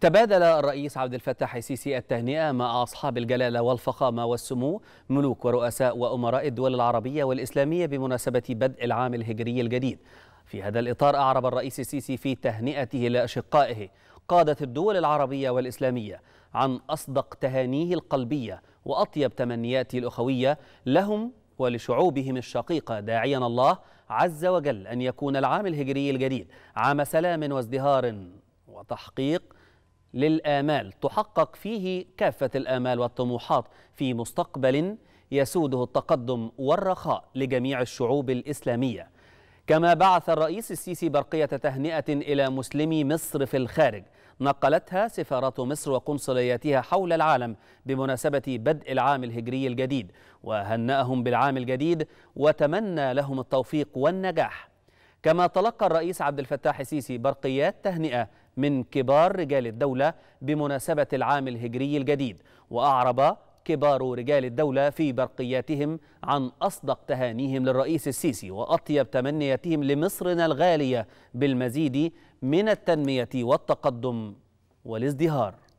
تبادل الرئيس عبد الفتاح السيسي التهنئة مع أصحاب الجلالة والفخامة والسمو ملوك ورؤساء وأمراء الدول العربية والإسلامية بمناسبة بدء العام الهجري الجديد في هذا الإطار أعرب الرئيس السيسي في تهنئته لأشقائه قادة الدول العربية والإسلامية عن أصدق تهانيه القلبية وأطيب تمنياته الأخوية لهم ولشعوبهم الشقيقة داعيا الله عز وجل أن يكون العام الهجري الجديد عام سلام وازدهار وتحقيق للآمال تحقق فيه كافة الآمال والطموحات في مستقبل يسوده التقدم والرخاء لجميع الشعوب الإسلامية كما بعث الرئيس السيسي برقية تهنئة إلى مسلمي مصر في الخارج نقلتها سفارة مصر وقنصلياتها حول العالم بمناسبة بدء العام الهجري الجديد وهنأهم بالعام الجديد وتمنى لهم التوفيق والنجاح كما تلقى الرئيس عبد الفتاح السيسي برقيات تهنئة من كبار رجال الدولة بمناسبة العام الهجري الجديد وأعرب كبار رجال الدولة في برقياتهم عن أصدق تهانيهم للرئيس السيسي وأطيب تمنياتهم لمصرنا الغالية بالمزيد من التنمية والتقدم والازدهار